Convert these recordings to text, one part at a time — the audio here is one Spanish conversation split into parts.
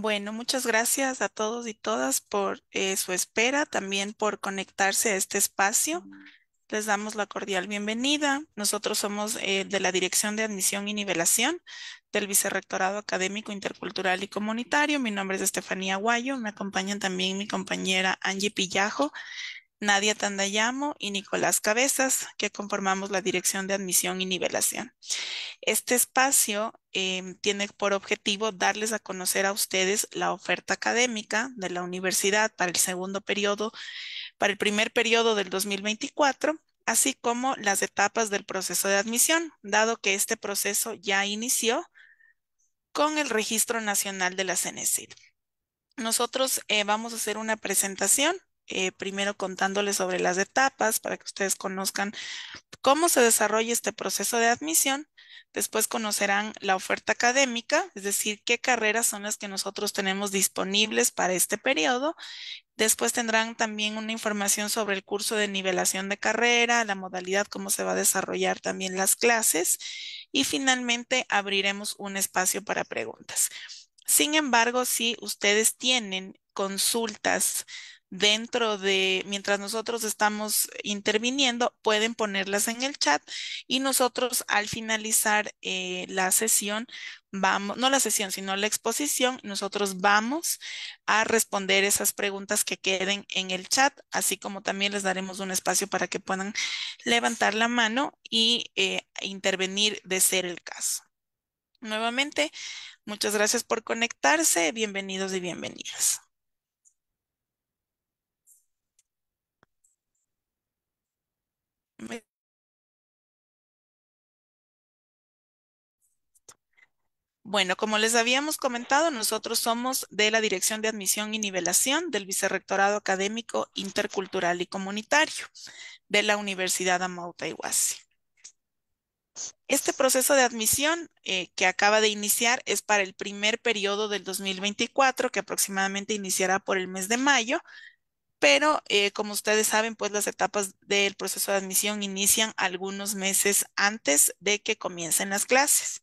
Bueno, muchas gracias a todos y todas por eh, su espera, también por conectarse a este espacio. Les damos la cordial bienvenida. Nosotros somos eh, de la Dirección de Admisión y Nivelación del Vicerrectorado Académico Intercultural y Comunitario. Mi nombre es Estefanía Guayo. Me acompañan también mi compañera Angie Pillajo Nadia Tandayamo y Nicolás Cabezas, que conformamos la Dirección de Admisión y Nivelación. Este espacio em, tiene por objetivo darles a conocer a ustedes la oferta académica de la universidad para el segundo periodo, para el primer periodo del 2024 así como las etapas del proceso de admisión, dado que este proceso ya inició con el Registro Nacional de la CENESID. Nosotros eh, vamos a hacer una presentación eh, primero contándoles sobre las etapas para que ustedes conozcan cómo se desarrolla este proceso de admisión. Después conocerán la oferta académica, es decir, qué carreras son las que nosotros tenemos disponibles para este periodo. Después tendrán también una información sobre el curso de nivelación de carrera, la modalidad, cómo se va a desarrollar también las clases. Y finalmente abriremos un espacio para preguntas. Sin embargo, si ustedes tienen consultas dentro de, mientras nosotros estamos interviniendo, pueden ponerlas en el chat y nosotros al finalizar eh, la sesión, vamos, no la sesión, sino la exposición, nosotros vamos a responder esas preguntas que queden en el chat, así como también les daremos un espacio para que puedan levantar la mano y eh, intervenir de ser el caso. Nuevamente, muchas gracias por conectarse, bienvenidos y bienvenidas. Bueno, como les habíamos comentado, nosotros somos de la Dirección de Admisión y Nivelación del Vicerrectorado Académico Intercultural y Comunitario de la Universidad Amauta Este proceso de admisión eh, que acaba de iniciar es para el primer periodo del 2024, que aproximadamente iniciará por el mes de mayo, pero eh, como ustedes saben, pues las etapas del proceso de admisión inician algunos meses antes de que comiencen las clases.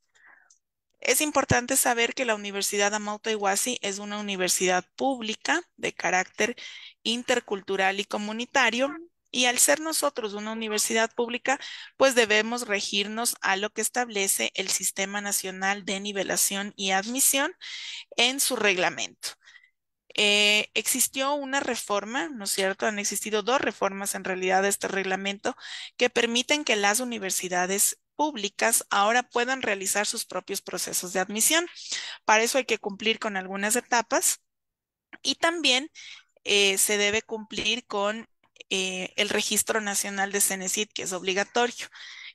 Es importante saber que la Universidad Amauta Iguazi es una universidad pública de carácter intercultural y comunitario y al ser nosotros una universidad pública, pues debemos regirnos a lo que establece el Sistema Nacional de Nivelación y Admisión en su reglamento. Eh, existió una reforma, ¿no es cierto? Han existido dos reformas en realidad de este reglamento que permiten que las universidades públicas ahora puedan realizar sus propios procesos de admisión. Para eso hay que cumplir con algunas etapas y también eh, se debe cumplir con eh, el Registro Nacional de CENESID, que es obligatorio.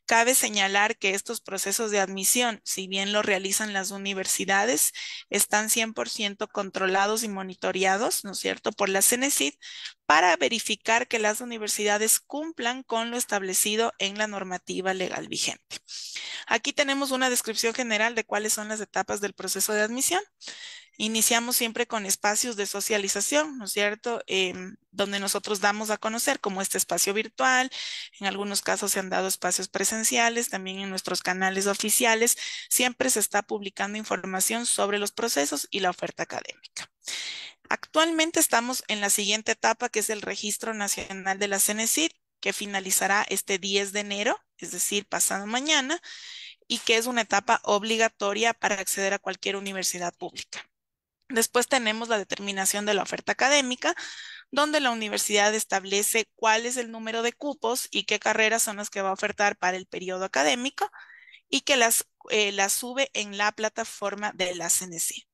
Cabe señalar que estos procesos de admisión, si bien lo realizan las universidades, están 100% controlados y monitoreados, ¿no es cierto?, por la CENESID, para verificar que las universidades cumplan con lo establecido en la normativa legal vigente. Aquí tenemos una descripción general de cuáles son las etapas del proceso de admisión. Iniciamos siempre con espacios de socialización, ¿no es cierto? Em, donde nosotros damos a conocer como este espacio virtual, en algunos casos se han dado espacios presenciales, también en nuestros canales oficiales, siempre se está publicando información sobre los procesos y la oferta académica. Actualmente estamos en la siguiente etapa, que es el Registro Nacional de la CENESID, que finalizará este 10 de enero, es decir, pasado mañana, y que es una etapa obligatoria para acceder a cualquier universidad pública. Después tenemos la determinación de la oferta académica, donde la universidad establece cuál es el número de cupos y qué carreras son las que va a ofertar para el periodo académico y que las, eh, sube en la plataforma de la CNEC.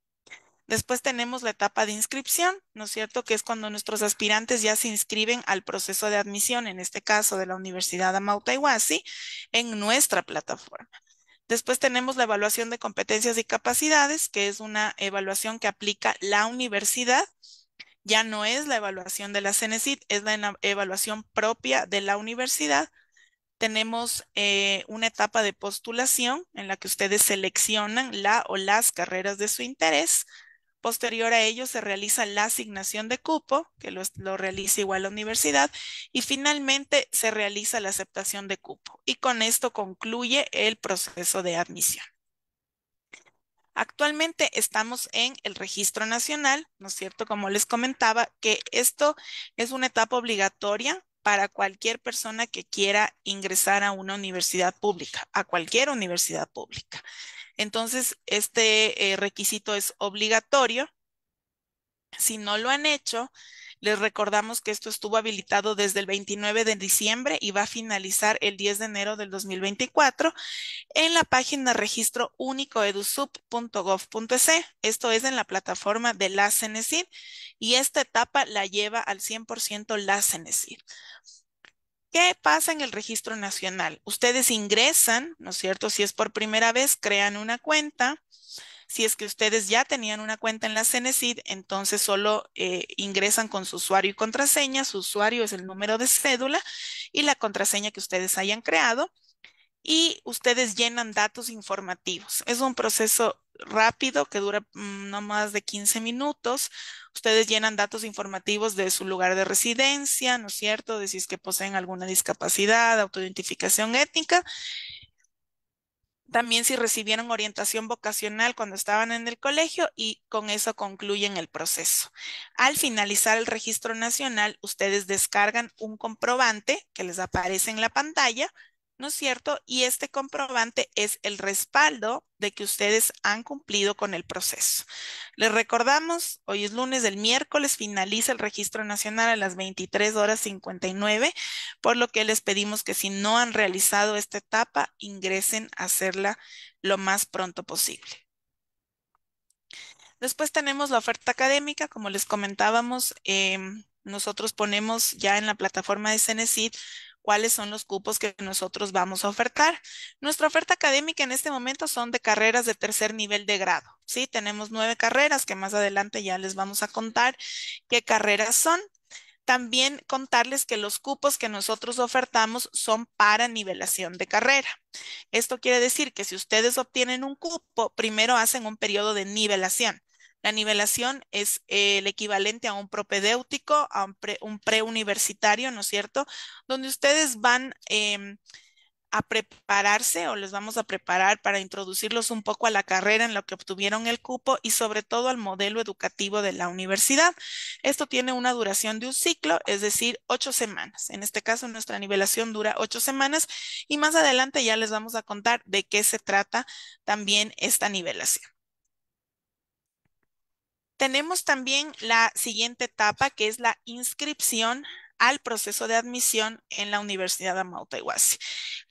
Después tenemos la etapa de inscripción, ¿no es cierto? Que es cuando nuestros aspirantes ya se inscriben al proceso de admisión, en este caso de la Universidad Amautaiwasi, en nuestra plataforma. Después tenemos la evaluación de competencias y capacidades, que es una evaluación que aplica la universidad. Ya no es la evaluación de la CENESIT, es la evaluación propia de la universidad. Tenemos eh, una etapa de postulación en la que ustedes seleccionan la o las carreras de su interés. Posterior a ello se realiza la asignación de cupo, que lo, realiza igual la universidad, y finalmente se realiza la aceptación de cupo. Y con esto concluye el proceso de admisión. Actualmente estamos en el registro nacional, ¿no es cierto? Como les comentaba, que esto es una etapa obligatoria para cualquier persona que quiera ingresar a una universidad pública, a cualquier universidad pública. Entonces, este eh, requisito es obligatorio. Si no lo han hecho, les recordamos que esto estuvo habilitado desde el 29 de diciembre y va a finalizar el 10 de enero del 2024 en la página registro único Esto es en la plataforma de la CENESID y esta etapa la lleva al 100% la CENESID. ¿Qué pasa en el registro nacional? Ustedes ingresan, ¿no es cierto? Si es por primera vez, crean una cuenta. Si es que ustedes ya tenían una cuenta en la Cenecid, entonces solo eh, ingresan con su usuario y contraseña. Su usuario es el número de cédula y la contraseña que ustedes hayan creado. Y ustedes llenan datos informativos. Es un proceso rápido que dura mm, no más de 15 minutos. Ustedes llenan datos informativos de su lugar de residencia, ¿no es cierto? Decís que poseen alguna discapacidad, autoidentificación étnica. También si recibieron orientación vocacional cuando estaban en el colegio y con eso concluyen el proceso. Al finalizar el registro nacional, ustedes descargan un comprobante que les aparece en la pantalla ¿no es cierto? Y este comprobante es el respaldo de que ustedes han cumplido con el proceso. Les recordamos, hoy es lunes, el miércoles finaliza el registro nacional a las 23 horas 59, por lo que les pedimos que si no han realizado esta etapa, ingresen a hacerla lo más pronto posible. Después tenemos la oferta académica, como les comentábamos, em, nosotros ponemos ya en la plataforma de Cenecit cuáles son los cupos que nosotros vamos a ofertar. Nuestra oferta académica en este momento son de carreras de tercer nivel de grado. Sí, tenemos nueve carreras que más adelante ya les vamos a contar qué carreras son. También contarles que los cupos que nosotros ofertamos son para nivelación de carrera. Esto quiere decir que si ustedes obtienen un cupo, primero hacen un periodo de nivelación. La nivelación es eh, el equivalente a un propedéutico, a un, preuniversitario, ¿no es cierto? Donde ustedes van em, a prepararse o les vamos a preparar para introducirlos un poco a la carrera en la que obtuvieron el cupo y sobre todo al modelo educativo de la universidad. Esto tiene una duración de un ciclo, es decir, ocho semanas. En este caso, nuestra nivelación dura ocho semanas y más adelante ya les vamos a contar de qué se trata también esta nivelación. Tenemos también la siguiente etapa que es la inscripción al proceso de admisión en la Universidad de Amautahuasi.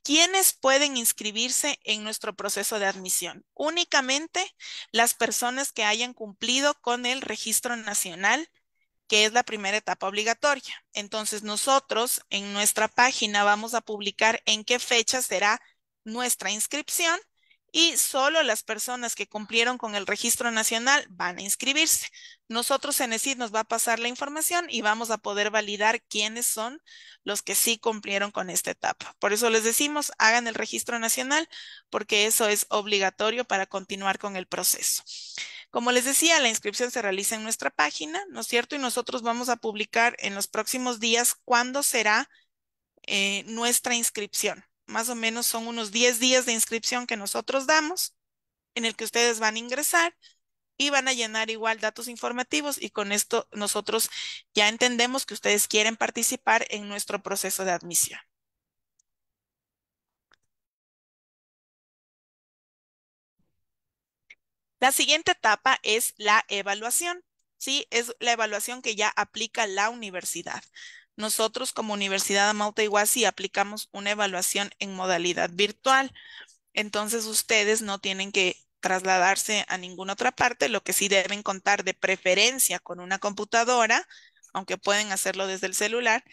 ¿Quiénes pueden inscribirse en nuestro proceso de admisión? Únicamente las personas que hayan cumplido con el registro nacional, que es la primera etapa obligatoria. Entonces nosotros en nuestra página vamos a publicar en qué fecha será nuestra inscripción y solo las personas que cumplieron con el registro nacional van a inscribirse. Nosotros en ESID nos va a pasar la información y vamos a poder validar quiénes son los que sí cumplieron con esta etapa. Por eso les decimos, hagan el registro nacional porque eso es obligatorio para continuar con el proceso. Como les decía, la inscripción se realiza en nuestra página, ¿no es cierto? Y nosotros vamos a publicar en los próximos días cuándo será eh, nuestra inscripción más o menos son unos 10 días de inscripción que nosotros damos, en el que ustedes van a ingresar y van a llenar igual datos informativos y con esto nosotros ya entendemos que ustedes quieren participar en nuestro proceso de admisión. La siguiente etapa es la evaluación. Sí, es la evaluación que ya aplica la universidad. Nosotros como Universidad Amauta Iguazi aplicamos una evaluación en modalidad virtual. Entonces ustedes no tienen que trasladarse a ninguna otra parte, lo que sí deben contar de preferencia con una computadora, aunque pueden hacerlo desde el celular,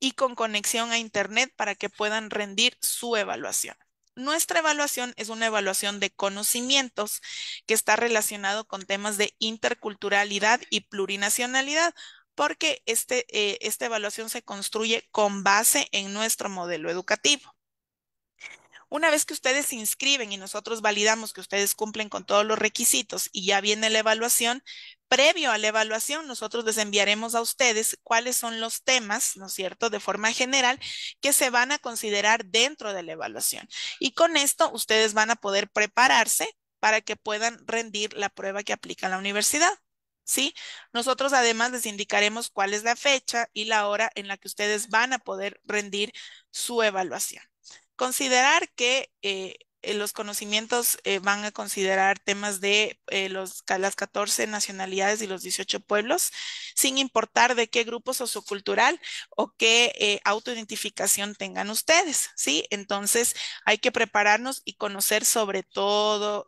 y con conexión a Internet para que puedan rendir su evaluación. Nuestra evaluación es una evaluación de conocimientos que está relacionado con temas de interculturalidad y plurinacionalidad, porque este, eh, esta evaluación se construye con base en nuestro modelo educativo. Una vez que ustedes se inscriben y nosotros validamos que ustedes cumplen con todos los requisitos y ya viene la evaluación, previo a la evaluación nosotros les enviaremos a ustedes cuáles son los temas, ¿no es cierto?, de forma general que se van a considerar dentro de la evaluación. Y con esto ustedes van a poder prepararse para que puedan rendir la prueba que aplica la universidad. ¿sí? Nosotros además les indicaremos cuál es la fecha y la hora en la que ustedes van a poder rendir su evaluación. Considerar que eh, eh, los conocimientos eh, van a considerar temas de las 14 nacionalidades y los 18 pueblos, sin importar de qué grupo sociocultural o qué autoidentificación tengan ustedes, ¿sí? Entonces hay que prepararnos y conocer sobre todo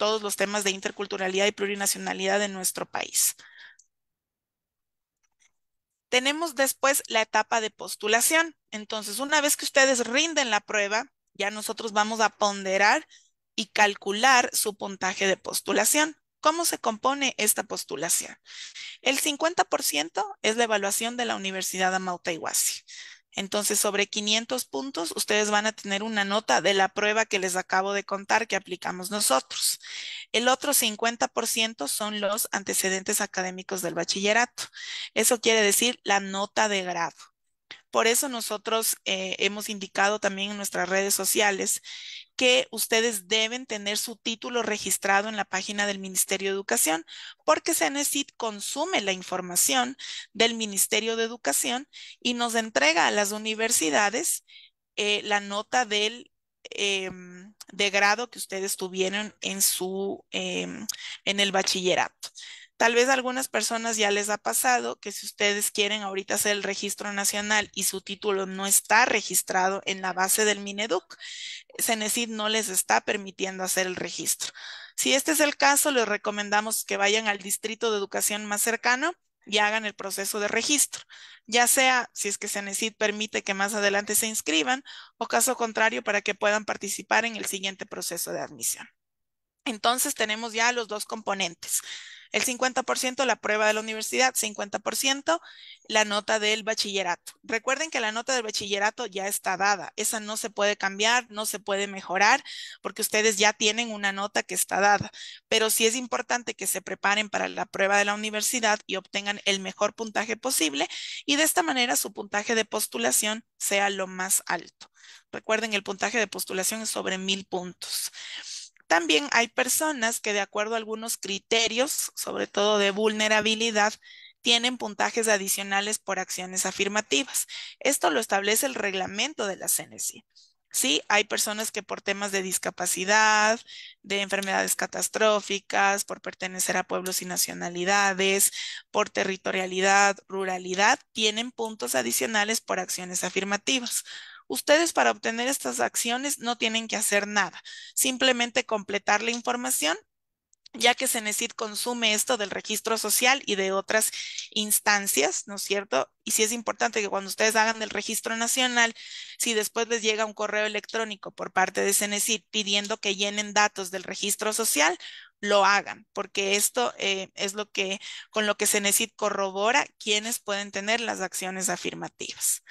todos los temas de interculturalidad y plurinacionalidad en nuestro país. Tenemos después la etapa de postulación. Entonces, una vez que ustedes rinden la prueba, ya nosotros vamos a ponderar y calcular su puntaje de postulación. ¿Cómo se compone esta postulación? El 50% es la evaluación de la Universidad de entonces, sobre 500 puntos, ustedes van a tener una nota de la prueba que les acabo de contar que aplicamos nosotros. El otro 50% son los antecedentes académicos del bachillerato. Eso quiere decir la nota de grado. Por eso nosotros eh, hemos indicado también en nuestras redes sociales que ustedes deben tener su título registrado en la página del Ministerio de Educación, porque CENESID consume la información del Ministerio de Educación y nos entrega a las universidades eh, la nota del em, de grado que ustedes tuvieron en em, el bachillerato. Tal vez a algunas personas ya les ha pasado que si ustedes quieren ahorita hacer el registro nacional y su título no está registrado en la base del Mineduc, CENESID no les está permitiendo hacer el registro. Si este es el caso, les recomendamos que vayan al distrito de educación más cercano y hagan el proceso de registro, ya sea si es que CENESID permite que más adelante se inscriban o caso contrario para que puedan participar en el siguiente proceso de admisión. Entonces tenemos ya los dos componentes. El 50% la prueba de la universidad, 50% la nota del bachillerato. Recuerden que la nota del bachillerato ya está dada. Esa no se puede cambiar, no se puede mejorar, porque ustedes ya tienen una nota que está dada. Pero sí es importante que se preparen para la prueba de la universidad y obtengan el mejor puntaje posible y de esta manera su puntaje de postulación sea lo más alto. Recuerden, el puntaje de postulación es sobre mil puntos. También hay personas que de acuerdo a algunos criterios, sobre todo de vulnerabilidad, tienen puntajes adicionales por acciones afirmativas. Esto lo establece el reglamento de la CNC. Sí, hay personas que por temas de discapacidad, de enfermedades catastróficas, por pertenecer a pueblos y nacionalidades, por territorialidad, ruralidad, tienen puntos adicionales por acciones afirmativas. Ustedes para obtener estas acciones no tienen que hacer nada, simplemente completar la información ya que CENESID consume esto del registro social y de otras instancias, ¿no es cierto? Y sí es importante que cuando ustedes hagan el registro nacional, si después les llega un correo electrónico por parte de CENESID pidiendo que llenen datos del registro social, lo hagan, porque esto eh, es lo que, con lo que CENESID corrobora quienes pueden tener las acciones afirmativas.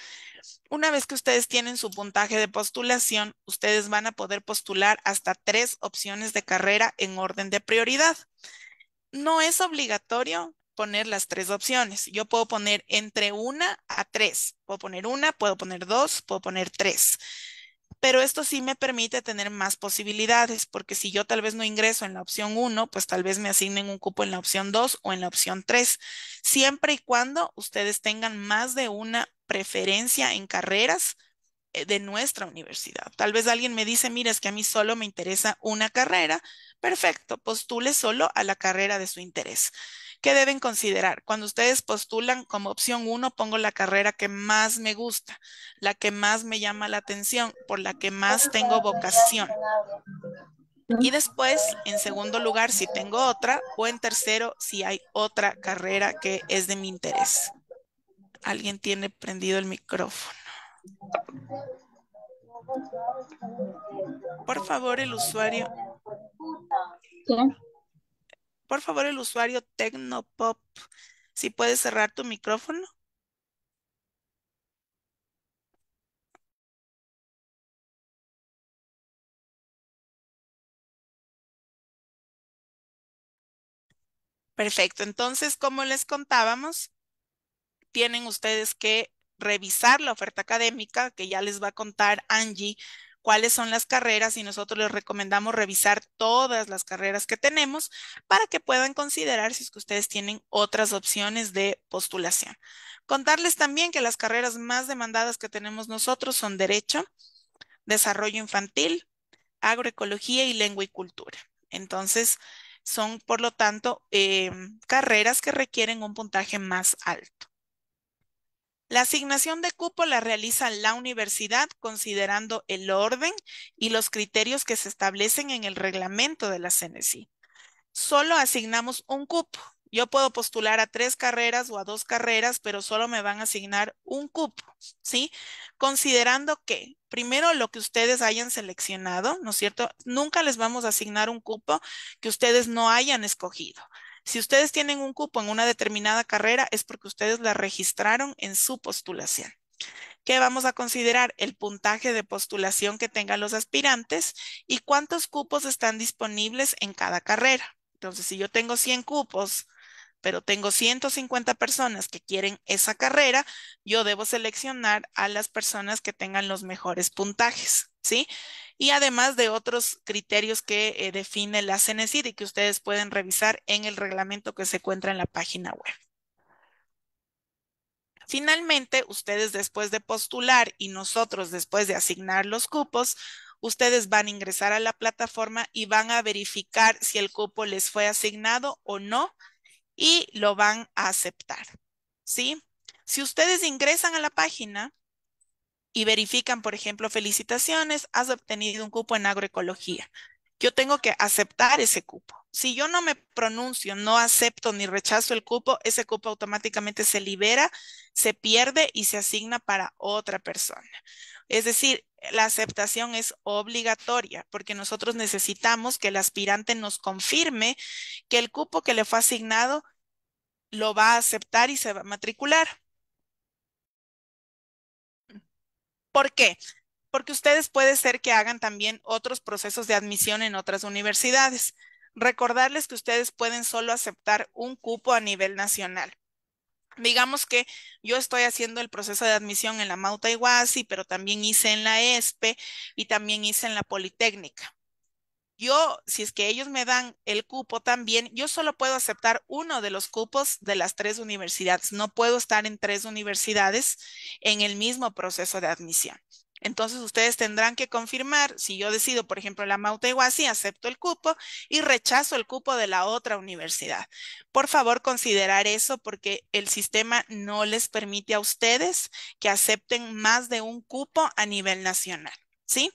Una vez que ustedes tienen su puntaje de postulación, ustedes van a poder postular hasta tres opciones de carrera en orden de prioridad. No es obligatorio poner las tres opciones. Yo puedo poner entre una a tres. Puedo poner una, puedo poner dos, puedo poner tres. Pero esto sí me permite tener más posibilidades, porque si yo tal vez no ingreso en la opción uno, pues tal vez me asignen un cupo en la opción dos o en la opción tres. siempre y cuando ustedes tengan más de una preferencia en carreras eh, de nuestra universidad. Tal vez alguien me dice, mira, es que a mí solo me interesa una carrera. Perfecto, postule solo a la carrera de su interés. ¿Qué deben considerar? Cuando ustedes postulan como opción uno, pongo la carrera que más me gusta, la que más me llama la atención, por la que más tengo vocación. Y después, en segundo lugar, si tengo otra, o en tercero, si hay otra carrera que es de mi interés. Alguien tiene prendido el micrófono. Por favor, el usuario. Por favor, el usuario Tecnopop, si puedes cerrar tu micrófono. Perfecto, entonces, como les contábamos, tienen ustedes que revisar la oferta académica, que ya les va a contar Angie cuáles son las carreras y nosotros les recomendamos revisar todas las carreras que tenemos para que puedan considerar si es que ustedes tienen otras opciones de postulación. Contarles también que las carreras más demandadas que tenemos nosotros son Derecho, Desarrollo Infantil, Agroecología y Lengua y Cultura. Entonces, son, por lo tanto, eh, carreras que requieren un puntaje más alto. La asignación de cupo la realiza la universidad considerando el orden y los criterios que se establecen en el reglamento de la CNC. E solo asignamos un cupo. Yo puedo postular a tres carreras o a dos carreras, pero solo me van a asignar un cupo, ¿sí? Considerando que primero lo que ustedes hayan seleccionado, ¿no es cierto? Nunca les vamos a asignar un cupo que ustedes no hayan escogido. Si ustedes tienen un cupo en una determinada carrera es porque ustedes la registraron en su postulación. ¿Qué vamos a considerar? El puntaje de postulación que tengan los aspirantes y cuántos cupos están disponibles en cada carrera. Entonces, si yo tengo 100 cupos, pero tengo 150 personas que quieren esa carrera, yo debo seleccionar a las personas que tengan los mejores puntajes, ¿sí? y además de otros criterios que eh, define la CNESID y que ustedes pueden revisar en el reglamento que se encuentra en la página web. Finalmente, ustedes después de postular y nosotros después de asignar los cupos, ustedes van a ingresar a la plataforma y van a verificar si el cupo les fue asignado o no y lo van a aceptar. ¿Sí? Si ustedes ingresan a la página, y verifican, por ejemplo, felicitaciones, has obtenido un cupo en agroecología. Yo tengo que aceptar ese cupo. Si yo no me pronuncio, no acepto ni rechazo el cupo, ese cupo automáticamente se libera, se pierde y se asigna para otra persona. Es decir, la aceptación es obligatoria porque nosotros necesitamos que el aspirante nos confirme que el cupo que le fue asignado lo va a aceptar y se va a matricular. ¿Por qué? Porque ustedes puede ser que hagan también otros procesos de admisión en otras universidades. Recordarles que ustedes pueden solo aceptar un cupo a nivel nacional. Digamos que yo estoy haciendo el proceso de admisión en la Mauta Iguazi, pero también hice en la ESPE y también hice en la Politécnica yo, si es que ellos me dan el cupo también, yo solo puedo aceptar uno de los cupos de las tres universidades. No puedo estar en tres universidades en el mismo proceso de admisión. Entonces ustedes tendrán que confirmar si yo decido, por ejemplo, la Mauteguasi, acepto el cupo y rechazo el cupo de la otra universidad. Por favor, considerar eso porque el sistema no les permite a ustedes que acepten más de un cupo a nivel nacional. ¿Sí?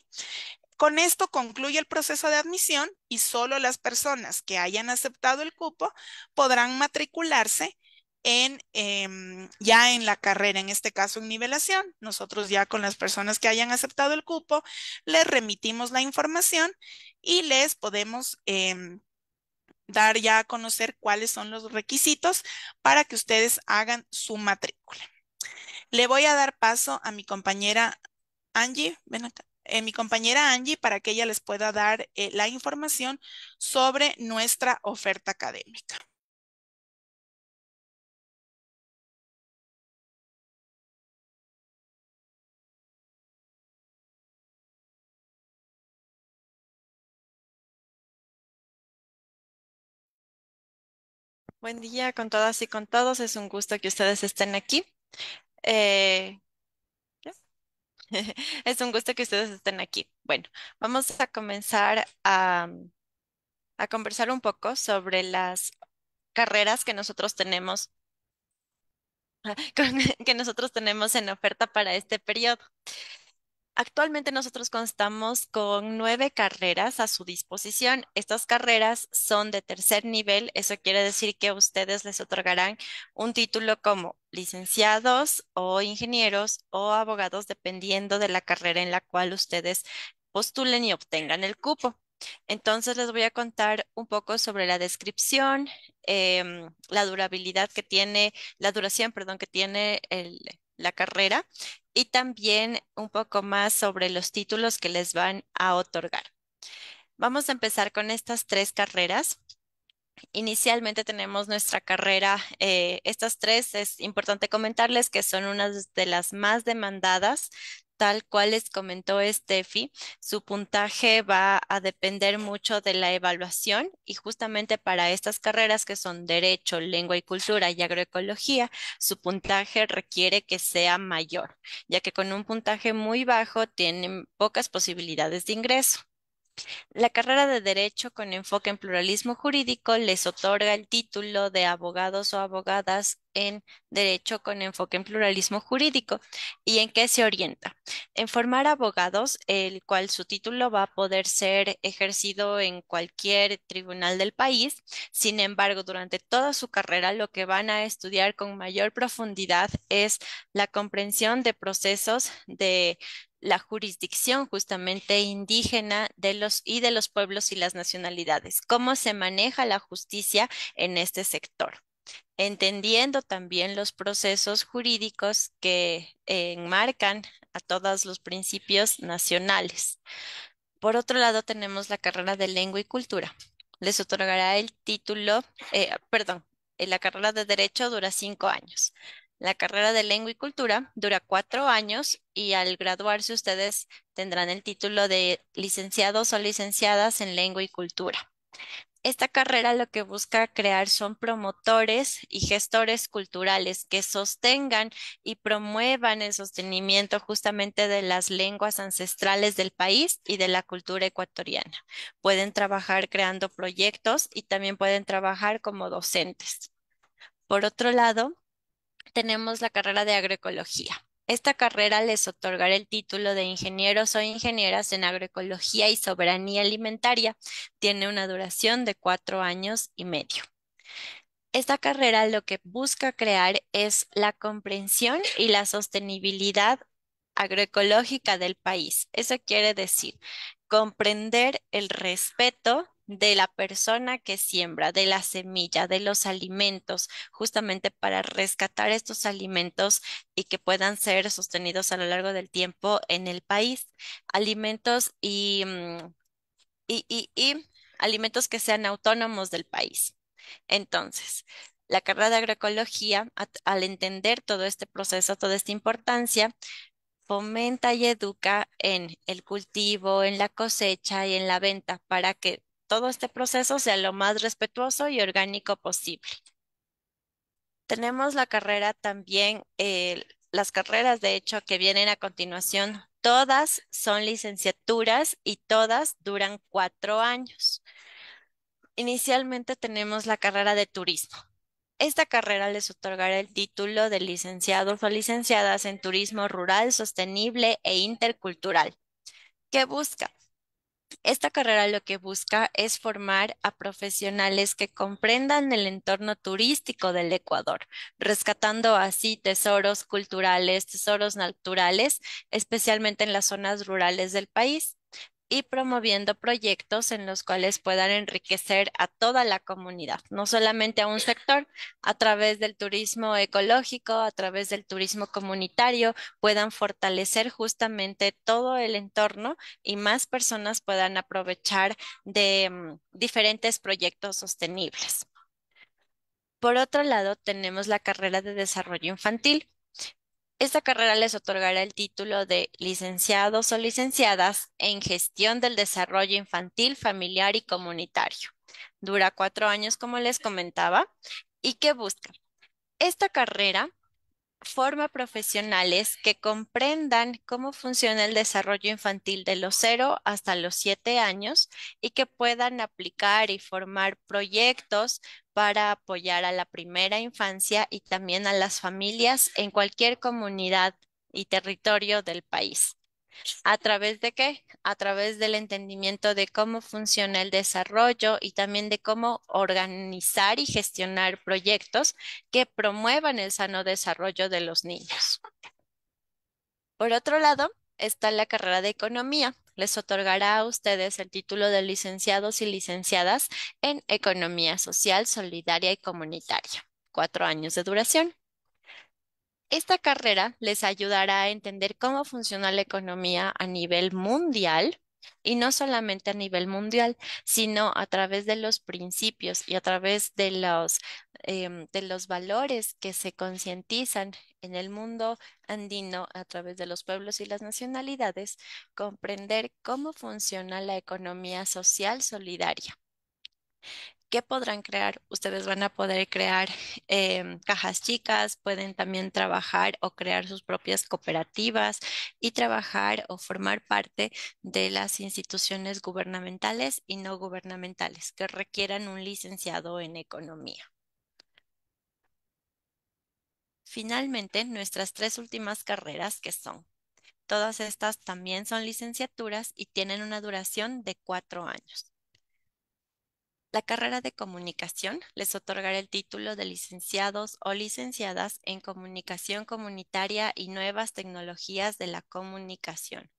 Con esto concluye el proceso de admisión y solo las personas que hayan aceptado el cupo podrán matricularse en, em, ya en la carrera, en este caso en nivelación. Nosotros ya con las personas que hayan aceptado el cupo, les remitimos la información y les podemos em, dar ya a conocer cuáles son los requisitos para que ustedes hagan su matrícula. Le voy a dar paso a mi compañera Angie. Ven acá. Eh, mi compañera Angie para que ella les pueda dar eh, la información sobre nuestra oferta académica. Buen día con todas y con todos. Es un gusto que ustedes estén aquí. Eh, Es un gusto que ustedes estén aquí. Bueno, vamos a comenzar a, a conversar un poco sobre las carreras que nosotros tenemos que nosotros tenemos en oferta para este periodo. Actualmente nosotros constamos con nueve carreras a su disposición. Estas carreras son de tercer nivel. Eso quiere decir que ustedes les otorgarán un título como licenciados o ingenieros o abogados, dependiendo de la carrera en la cual ustedes postulen y obtengan el cupo. Entonces les voy a contar un poco sobre la descripción, em, la durabilidad que tiene, la duración, perdón, que tiene el, la carrera y también un poco más sobre los títulos que les van a otorgar. Vamos a empezar con estas tres carreras. Inicialmente tenemos nuestra carrera, eh, estas tres es importante comentarles que son unas de las más demandadas tal cual les comentó Steffi, su puntaje va a depender mucho de la evaluación y justamente para estas carreras que son Derecho, Lengua y Cultura y Agroecología, su puntaje requiere que sea mayor, ya que con un puntaje muy bajo tienen pocas posibilidades de ingreso. La carrera de Derecho con enfoque en pluralismo jurídico les otorga el título de abogados o abogadas en Derecho con enfoque en pluralismo jurídico. ¿Y en qué se orienta? En formar abogados, el cual su título va a poder ser ejercido en cualquier tribunal del país. Sin embargo, durante toda su carrera, lo que van a estudiar con mayor profundidad es la comprensión de procesos de la jurisdicción justamente indígena de los y de los pueblos y las nacionalidades, cómo se maneja la justicia en este sector entendiendo también los procesos jurídicos que enmarcan a todos los principios nacionales. Por otro lado, tenemos la carrera de lengua y cultura. Les otorgará el título, eh, perdón, eh, la carrera de derecho dura cinco años. La carrera de lengua y cultura dura cuatro años y al graduarse ustedes tendrán el título de licenciados o licenciadas en lengua y cultura. Esta carrera lo que busca crear son promotores y gestores culturales que sostengan y promuevan el sostenimiento justamente de las lenguas ancestrales del país y de la cultura ecuatoriana. Pueden trabajar creando proyectos y también pueden trabajar como docentes. Por otro lado, tenemos la carrera de agroecología. Esta carrera les otorgará el título de ingenieros o ingenieras en agroecología y soberanía alimentaria. Tiene una duración de cuatro años y medio. Esta carrera lo que busca crear es la comprensión y la sostenibilidad agroecológica del país. Eso quiere decir comprender el respeto de la persona que siembra, de la semilla, de los alimentos, justamente para rescatar estos alimentos y que puedan ser sostenidos a lo largo del tiempo en el país. Alimentos y, mm, y, alimentos que sean autónomos del país. Entonces, la carrera de agroecología, al entender todo este proceso, toda esta importancia, fomenta y educa en el cultivo, en la cosecha y en la venta para que todo este proceso sea lo más respetuoso y orgánico posible. Tenemos la carrera también, eh, las carreras de hecho que vienen a continuación, todas son licenciaturas y todas duran cuatro años. Inicialmente tenemos la carrera de turismo. Esta carrera les otorgará el título de licenciados o licenciadas en turismo rural, sostenible e intercultural. ¿Qué busca? Esta carrera lo que busca es formar a profesionales que comprendan el entorno turístico del Ecuador, rescatando así tesoros culturales, tesoros naturales, especialmente en las zonas rurales del país y promoviendo proyectos en los cuales puedan enriquecer a toda la comunidad, no solamente a un sector, a través del turismo ecológico, a través del turismo comunitario, puedan fortalecer justamente todo el entorno y más personas puedan aprovechar de mm, diferentes proyectos sostenibles. Por otro lado, tenemos la carrera de desarrollo infantil esta carrera les otorgará el título de licenciados o licenciadas en gestión del desarrollo infantil, familiar y comunitario. Dura cuatro años, como les comentaba. ¿Y qué busca? Esta carrera forma profesionales que comprendan cómo funciona el desarrollo infantil de los cero hasta los siete años y que puedan aplicar y formar proyectos para apoyar a la primera infancia y también a las familias en cualquier comunidad y territorio del país. ¿A través de qué? A través del entendimiento de cómo funciona el desarrollo y también de cómo organizar y gestionar proyectos que promuevan el sano desarrollo de los niños. Por otro lado, está la carrera de economía. Les otorgará a ustedes el título de licenciados y licenciadas en economía social, solidaria y comunitaria. Cuatro años de duración. Esta carrera les ayudará a entender cómo funciona la economía a nivel mundial y no solamente a nivel mundial, sino a través de los principios y a través de los, em, de los valores que se concientizan en el mundo andino a través de los pueblos y las nacionalidades, comprender cómo funciona la economía social solidaria ¿Qué podrán crear? Ustedes van a poder crear em, cajas chicas, pueden también trabajar o crear sus propias cooperativas y trabajar o formar parte de las instituciones gubernamentales y no gubernamentales que requieran un licenciado en economía. Finalmente, nuestras tres últimas carreras que son. Todas estas también son licenciaturas y tienen una duración de cuatro años. La carrera de comunicación les otorgará el título de licenciados o licenciadas en comunicación comunitaria y nuevas tecnologías de la comunicación.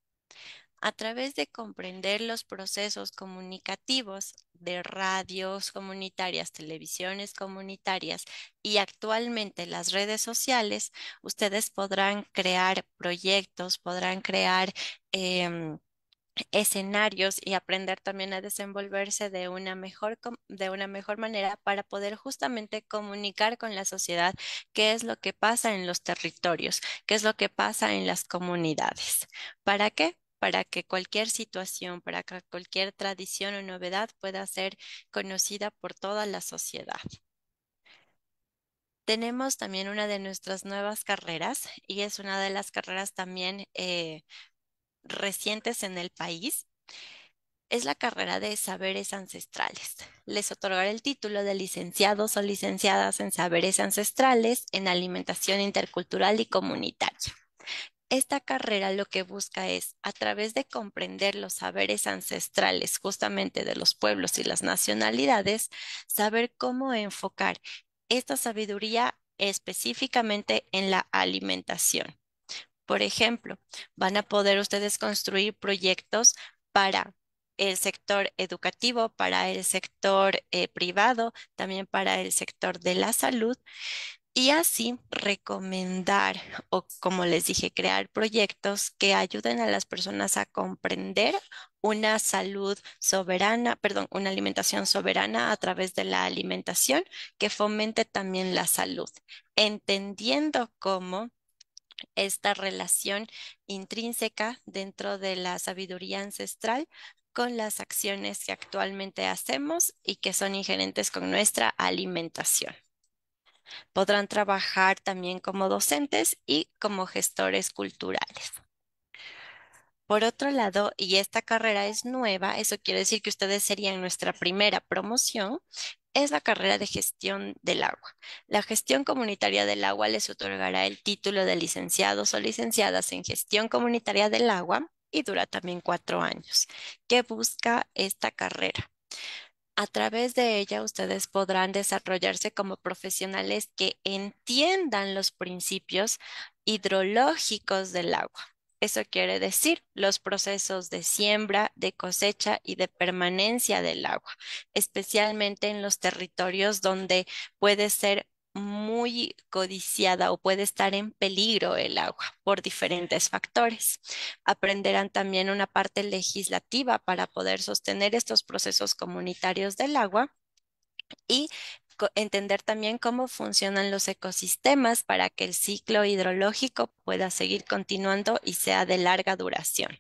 A través de comprender los procesos comunicativos de radios comunitarias, televisiones comunitarias y actualmente las redes sociales, ustedes podrán crear proyectos, podrán crear... Em, escenarios y aprender también a desenvolverse de una mejor de una mejor manera para poder justamente comunicar con la sociedad qué es lo que pasa en los territorios, qué es lo que pasa en las comunidades. ¿Para qué? para que cualquier situación, para que cualquier tradición o novedad pueda ser conocida por toda la sociedad. Tenemos también una de nuestras nuevas carreras y es una de las carreras también eh, recientes en el país es la carrera de saberes ancestrales. Les otorgaré el título de licenciados o licenciadas en saberes ancestrales en alimentación intercultural y comunitaria. Esta carrera lo que busca es, a través de comprender los saberes ancestrales justamente de los pueblos y las nacionalidades, saber cómo enfocar esta sabiduría específicamente en la alimentación. Por ejemplo, van a poder ustedes construir proyectos para el sector educativo, para el sector eh, privado, también para el sector de la salud y así recomendar o, como les dije, crear proyectos que ayuden a las personas a comprender una salud soberana, perdón, una alimentación soberana a través de la alimentación que fomente también la salud, entendiendo cómo esta relación intrínseca dentro de la sabiduría ancestral con las acciones que actualmente hacemos y que son ingerentes con nuestra alimentación. Podrán trabajar también como docentes y como gestores culturales. Por otro lado, y esta carrera es nueva, eso quiere decir que ustedes serían nuestra primera promoción, es la carrera de gestión del agua. La gestión comunitaria del agua les otorgará el título de licenciados o licenciadas en gestión comunitaria del agua y dura también cuatro años. ¿Qué busca esta carrera? A través de ella ustedes podrán desarrollarse como profesionales que entiendan los principios hidrológicos del agua eso quiere decir los procesos de siembra, de cosecha y de permanencia del agua, especialmente en los territorios donde puede ser muy codiciada o puede estar en peligro el agua por diferentes factores. Aprenderán también una parte legislativa para poder sostener estos procesos comunitarios del agua y entender también cómo funcionan los ecosistemas para que el ciclo hidrológico pueda seguir continuando y sea de larga duración.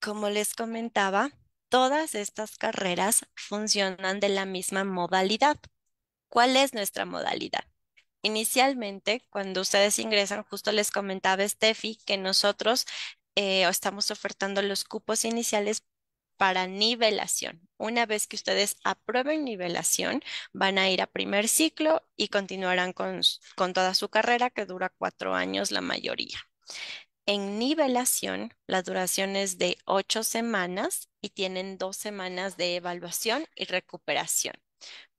Como les comentaba, todas estas carreras funcionan de la misma modalidad. ¿Cuál es nuestra modalidad? Inicialmente, cuando ustedes ingresan, justo les comentaba Steffi que nosotros eh, estamos ofertando los cupos iniciales para nivelación. Una vez que ustedes aprueben nivelación, van a ir a primer ciclo y continuarán con, toda su carrera que dura cuatro años la mayoría. En nivelación, la duración es de ocho semanas y tienen dos semanas de evaluación y recuperación.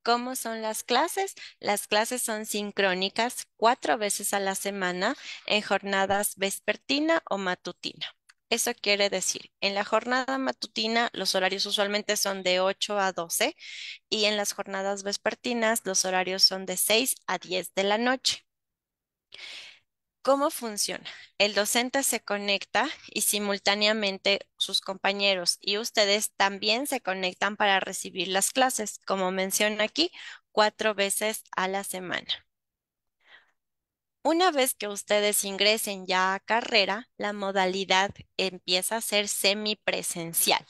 ¿Cómo son las clases? Las clases son sincrónicas cuatro veces a la semana en jornadas vespertina o matutina. Eso quiere decir, en la jornada matutina los horarios usualmente son de 8 a 12 y en las jornadas vespertinas los horarios son de 6 a 10 de la noche. ¿Cómo funciona? El docente se conecta y simultáneamente sus compañeros y ustedes también se conectan para recibir las clases, como menciona aquí, cuatro veces a la semana. Una vez que ustedes ingresen ya a carrera, la modalidad empieza a ser semipresencial.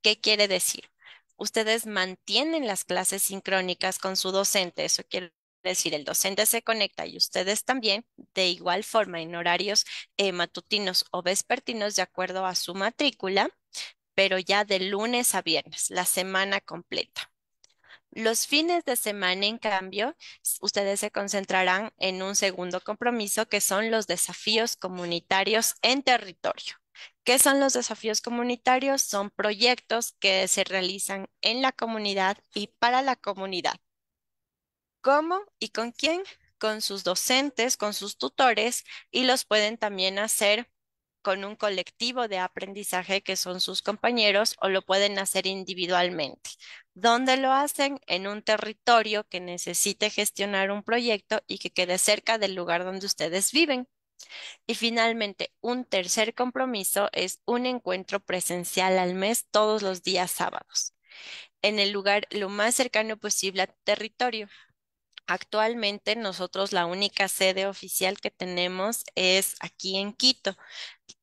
¿Qué quiere decir? Ustedes mantienen las clases sincrónicas con su docente. Eso quiere decir, el docente se conecta y ustedes también, de igual forma, en horarios eh, matutinos o vespertinos, de acuerdo a su matrícula, pero ya de lunes a viernes, la semana completa. Los fines de semana, en cambio, ustedes se concentrarán en un segundo compromiso que son los desafíos comunitarios en territorio. ¿Qué son los desafíos comunitarios? Son proyectos que se realizan en la comunidad y para la comunidad. ¿Cómo y con quién? Con sus docentes, con sus tutores y los pueden también hacer con un colectivo de aprendizaje que son sus compañeros o lo pueden hacer individualmente. ¿Dónde lo hacen? En un territorio que necesite gestionar un proyecto y que quede cerca del lugar donde ustedes viven. Y finalmente, un tercer compromiso es un encuentro presencial al mes todos los días sábados, en el lugar lo más cercano posible a territorio. Actualmente nosotros la única sede oficial que tenemos es aquí en Quito.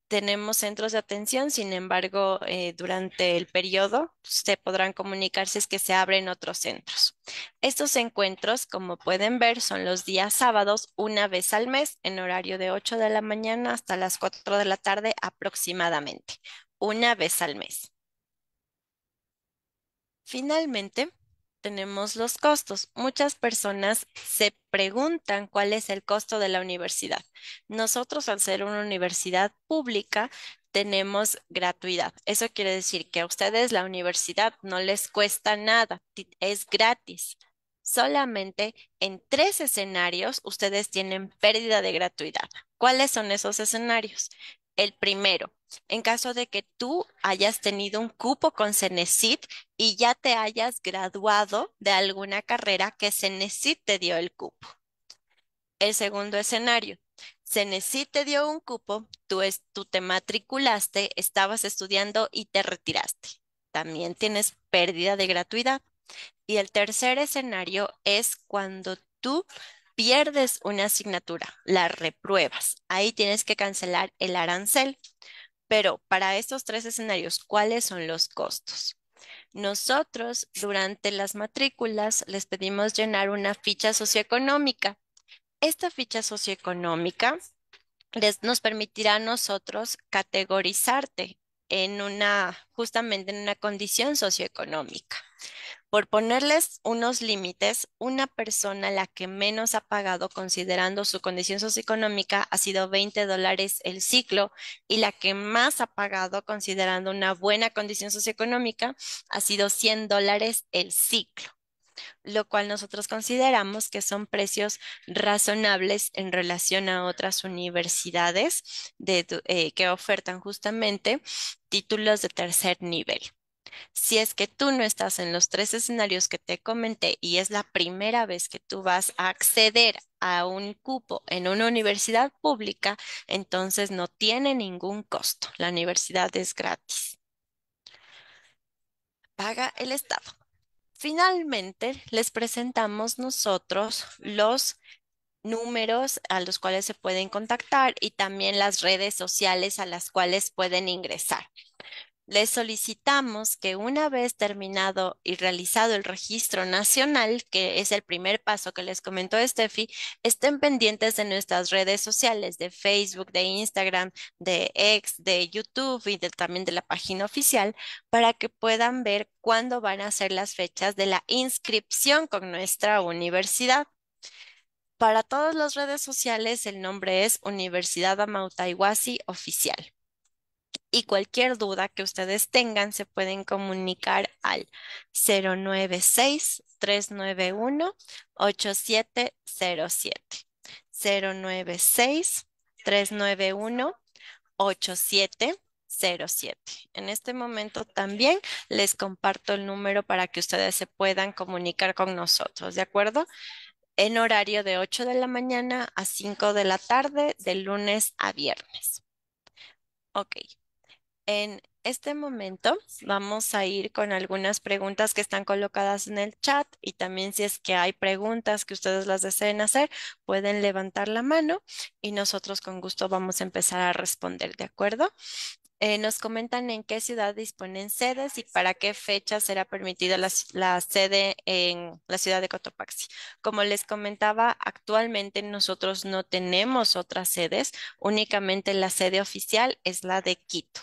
Tenemos centros de atención, sin embargo, eh, durante el periodo se podrán comunicarse si es que se abren otros centros. Estos encuentros, como pueden ver, son los días sábados, una vez al mes, en horario de 8 de la mañana hasta las 4 de la tarde aproximadamente, una vez al mes. Finalmente, tenemos los costos. Muchas personas se preguntan cuál es el costo de la universidad. Nosotros, al ser una universidad pública, tenemos gratuidad. Eso quiere decir que a ustedes la universidad no les cuesta nada, es gratis. Solamente en tres escenarios ustedes tienen pérdida de gratuidad. ¿Cuáles son esos escenarios? El primero, en caso de que tú hayas tenido un cupo con Cenecit y ya te hayas graduado de alguna carrera que Cenecit te dio el cupo. El segundo escenario, Cenecit te dio un cupo, tú, tú te matriculaste, estabas estudiando y te retiraste. También tienes pérdida de gratuidad. Y el tercer escenario es cuando tú pierdes una asignatura, la repruebas. Ahí tienes que cancelar el arancel. Pero para estos tres escenarios, ¿cuáles son los costos? Nosotros durante las matrículas les pedimos llenar una ficha socioeconómica. Esta ficha socioeconómica nos permitirá a nosotros categorizarte en justamente en una condición socioeconómica. Por ponerles unos límites, una persona la que menos ha pagado considerando su condición socioeconómica ha sido 20 dólares el ciclo y la que más ha pagado considerando una buena condición socioeconómica ha sido 100 dólares el ciclo lo cual nosotros consideramos que son precios razonables en relación a otras universidades eh, que ofertan justamente títulos de tercer nivel. Si es que tú no estás en los tres escenarios que te comenté y es la primera vez que tú vas a acceder a un cupo en una universidad pública, entonces no tiene ningún costo. La universidad es gratis. Paga el Estado. Finalmente, les presentamos nosotros los números a los cuales se pueden contactar y también las redes sociales a las cuales pueden ingresar les solicitamos que una vez terminado y realizado el registro nacional, que es el primer paso que les comentó Steffi, estén pendientes de nuestras redes sociales, de Facebook, de Instagram, de X, de YouTube y también de la página oficial, para que puedan ver cuándo van a ser las fechas de la inscripción con nuestra universidad. Para todas las redes sociales, el nombre es Universidad Amautaiwasi Oficial y cualquier duda que ustedes tengan se pueden comunicar al 096-391-8707. 096-391-8707. En este momento también les comparto el número para que ustedes se puedan comunicar con nosotros, ¿de acuerdo? En horario de 8 de la mañana a 5 de la tarde, de lunes a viernes. Ok. En este momento vamos a ir con algunas preguntas que están colocadas en el chat y también si es que hay preguntas que ustedes las deseen hacer, pueden levantar la mano y nosotros con gusto vamos a empezar a responder, ¿de acuerdo? Eh, nos comentan en qué ciudad disponen sedes y para qué fecha será permitida la, sede en la ciudad de Cotopaxi. Como les comentaba, actualmente nosotros no tenemos otras sedes, únicamente la sede oficial es la de Quito.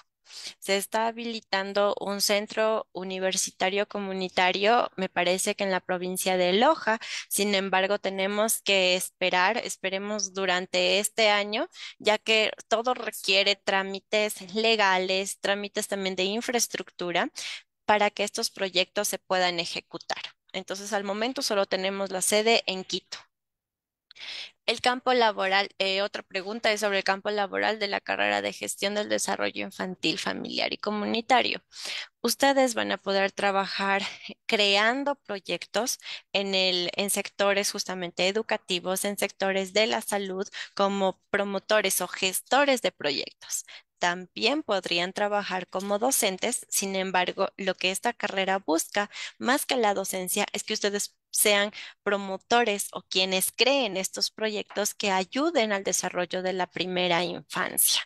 Se está habilitando un centro universitario comunitario, me parece que en la provincia de Loja. Sin embargo, tenemos que esperar, esperemos durante este año, ya que todo requiere trámites legales, trámites también de infraestructura para que estos proyectos se puedan ejecutar. Entonces, al momento solo tenemos la sede en Quito. El campo laboral, eh, otra pregunta es sobre el campo laboral de la carrera de gestión del desarrollo infantil, familiar y comunitario. Ustedes van a poder trabajar creando proyectos en sectores justamente educativos, en sectores de la salud, como promotores o gestores de proyectos también podrían trabajar como docentes. Sin embargo, lo que esta carrera busca más que la docencia es que ustedes sean promotores o quienes creen estos proyectos que ayuden al desarrollo de la primera infancia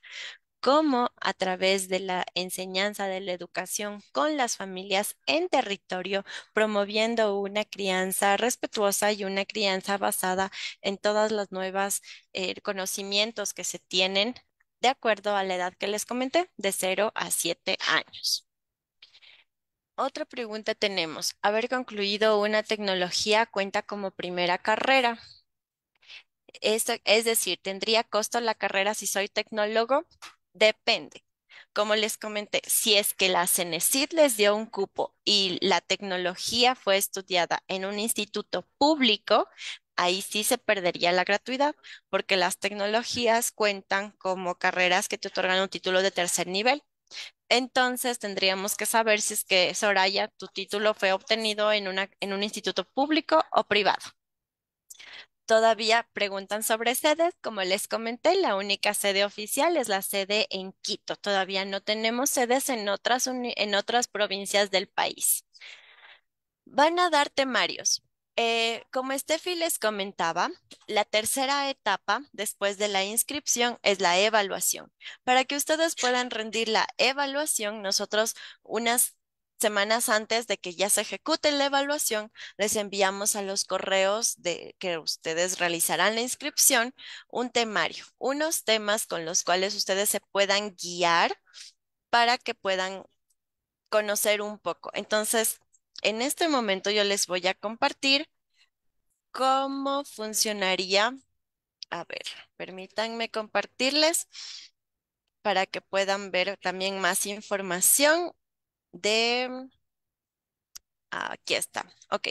como a través de la enseñanza de la educación con las familias en territorio, promoviendo una crianza respetuosa y una crianza basada en todas las nuevas eh, conocimientos que se tienen de acuerdo a la edad que les comenté, de 0 a 7 años. Otra pregunta tenemos, haber concluido una tecnología cuenta como primera carrera. Esto, es decir, ¿tendría costo la carrera si soy tecnólogo? Depende. Como les comenté, si es que la CENESID les dio un cupo y la tecnología fue estudiada en un instituto público, ahí sí se perdería la gratuidad, porque las tecnologías cuentan como carreras que te otorgan un título de tercer nivel. Entonces tendríamos que saber si es que, Soraya, tu título fue obtenido en, un instituto público o privado. Todavía preguntan sobre sedes. Como les comenté, la única sede oficial es la sede en Quito. Todavía no tenemos sedes en otras, en otras provincias del país. Van a dar temarios. Eh, como Steffi les comentaba, la tercera etapa después de la inscripción es la evaluación. Para que ustedes puedan rendir la evaluación, nosotros unas semanas antes de que ya se ejecute la evaluación, les enviamos a los correos de que ustedes realizarán la inscripción un temario, unos temas con los cuales ustedes se puedan guiar para que puedan conocer un poco. Entonces, en este momento yo les voy a compartir cómo funcionaría. A ver, permítanme compartirles para que puedan ver también más información de... Aquí está. Ok.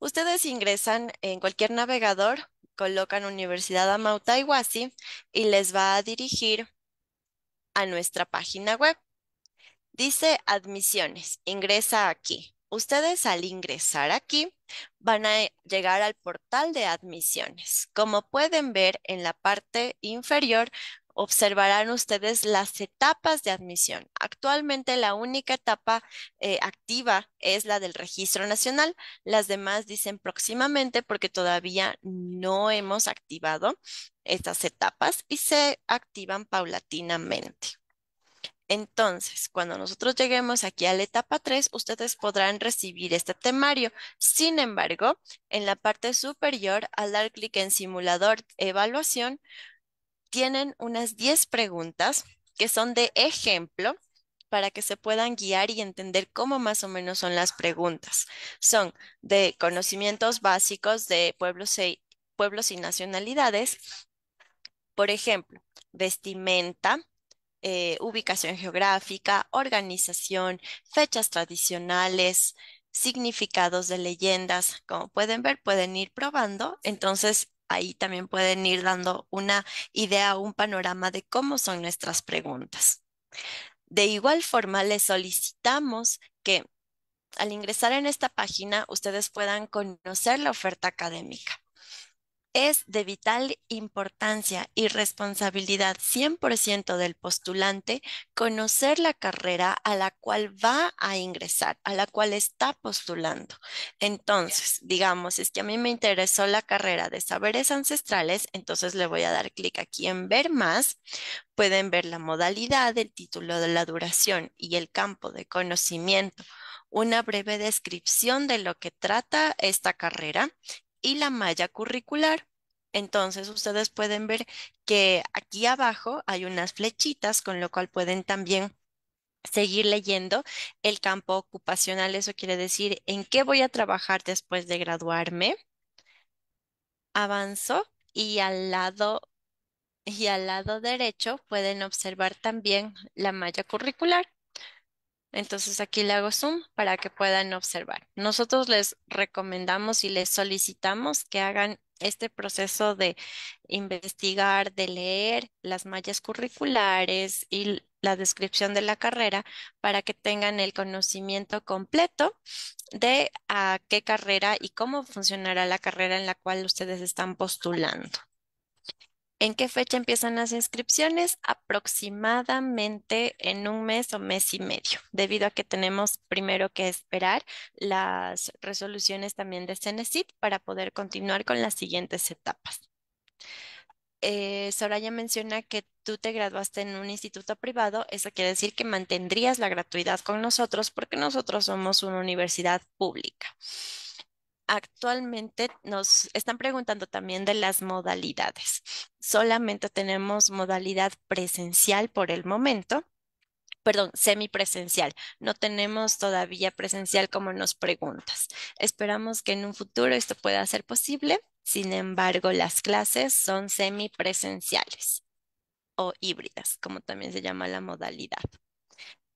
Ustedes ingresan en cualquier navegador, colocan Universidad Amauta y les va a dirigir a nuestra página web. Dice admisiones. Ingresa aquí. Ustedes al ingresar aquí van a eh, llegar al portal de admisiones. Como pueden ver en la parte inferior, observarán ustedes las etapas de admisión. Actualmente la única etapa eh, activa es la del registro nacional. Las demás dicen próximamente porque todavía no hemos activado estas etapas y se activan paulatinamente. Entonces, cuando nosotros lleguemos aquí a la etapa 3, ustedes podrán recibir este temario. Sin embargo, en la parte superior, al dar clic en simulador evaluación, tienen unas 10 preguntas que son de ejemplo para que se puedan guiar y entender cómo más o menos son las preguntas. Son de conocimientos básicos de pueblos, e, pueblos y nacionalidades. Por ejemplo, vestimenta, eh, ubicación geográfica, organización, fechas tradicionales, significados de leyendas. Como pueden ver, pueden ir probando. Entonces, ahí también pueden ir dando una idea, un panorama de cómo son nuestras preguntas. De igual forma, les solicitamos que al ingresar en esta página, ustedes puedan conocer la oferta académica es de vital importancia y responsabilidad 100% del postulante conocer la carrera a la cual va a ingresar, a la cual está postulando. Entonces, digamos, es que a mí me interesó la carrera de saberes ancestrales, entonces le voy a dar clic aquí en ver más. Pueden ver la modalidad, el título de la duración y el campo de conocimiento una breve descripción de lo que trata esta carrera y la malla curricular. Entonces ustedes pueden ver que aquí abajo hay unas flechitas, con lo cual pueden también seguir leyendo el campo ocupacional. Eso quiere decir en qué voy a trabajar después de graduarme. Avanzo y al lado y al lado derecho pueden observar también la malla curricular. Entonces aquí le hago zoom para que puedan observar. Nosotros les recomendamos y les solicitamos que hagan este proceso de investigar, de leer las mallas curriculares y la descripción de la carrera para que tengan el conocimiento completo de a qué carrera y cómo funcionará la carrera en la cual ustedes están postulando. ¿En qué fecha empiezan las inscripciones? Aproximadamente en un mes o mes y medio, debido a que tenemos primero que esperar las resoluciones también de CENESIT para poder continuar con las siguientes etapas. Eh, Soraya menciona que tú te graduaste en un instituto privado, eso quiere decir que mantendrías la gratuidad con nosotros porque nosotros somos una universidad pública actualmente nos están preguntando también de las modalidades. Solamente tenemos modalidad presencial por el momento, perdón, semipresencial. No tenemos todavía presencial como nos preguntas. Esperamos que en un futuro esto pueda ser posible. Sin embargo, las clases son semipresenciales o híbridas, como también se llama la modalidad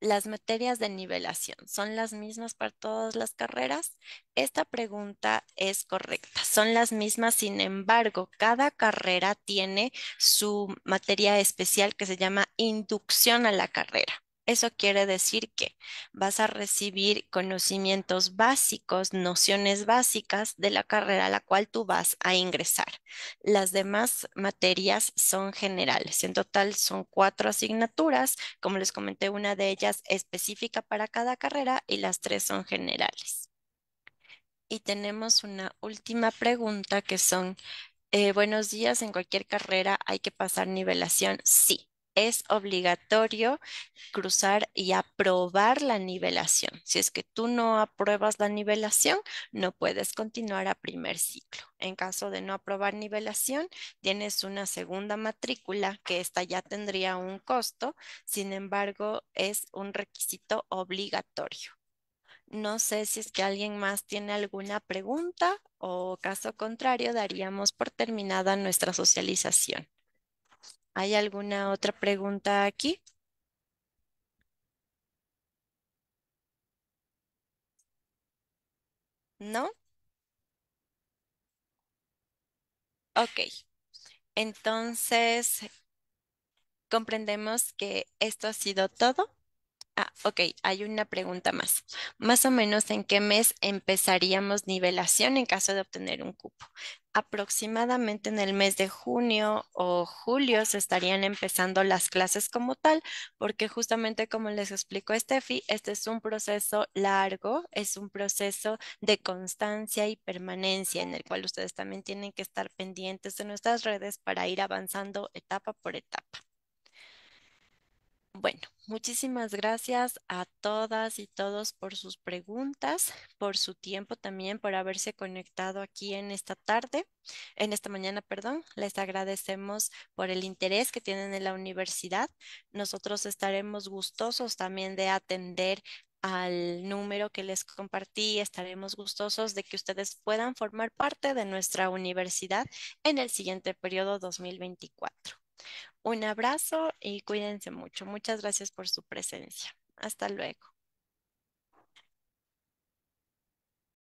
las materias de nivelación son las mismas para todas las carreras? Esta pregunta es correcta. Son las mismas, sin embargo, cada carrera tiene su materia especial que se llama inducción a la carrera. Eso quiere decir que vas a recibir conocimientos básicos, nociones básicas de la carrera a la cual tú vas a ingresar. Las demás materias son generales. En total son cuatro asignaturas. Como les comenté, una de ellas específica para cada carrera y las tres son generales. Y tenemos una última pregunta que son, eh, buenos días, en cualquier carrera hay que pasar nivelación. Sí, es obligatorio cruzar y aprobar la nivelación. Si es que tú no apruebas la nivelación, no puedes continuar a primer ciclo. En caso de no aprobar nivelación, tienes una segunda matrícula que esta ya tendría un costo, sin embargo, es un requisito obligatorio. No sé si es que alguien más tiene alguna pregunta o caso contrario, daríamos por terminada nuestra socialización. ¿Hay alguna otra pregunta aquí? ¿No? Ok. Entonces, comprendemos que esto ha sido todo. Ah, ok, hay una pregunta más. Más o menos en qué mes empezaríamos nivelación en caso de obtener un cupo. Aproximadamente en el mes de junio o julio se estarían empezando las clases como tal, porque justamente como les explicó Steffi, este es un proceso largo, es un proceso de constancia y permanencia en el cual ustedes también tienen que estar pendientes de nuestras redes para ir avanzando etapa por etapa. Bueno, muchísimas gracias a todas y todos por sus preguntas, por su tiempo también, por haberse conectado aquí en esta tarde, en esta mañana, perdón. Les agradecemos por el interés que tienen en la universidad. Nosotros estaremos gustosos también de atender al número que les compartí. Estaremos gustosos de que ustedes puedan formar parte de nuestra universidad en el siguiente periodo 2024. Un abrazo y cuídense mucho. Muchas gracias por su presencia. Hasta luego.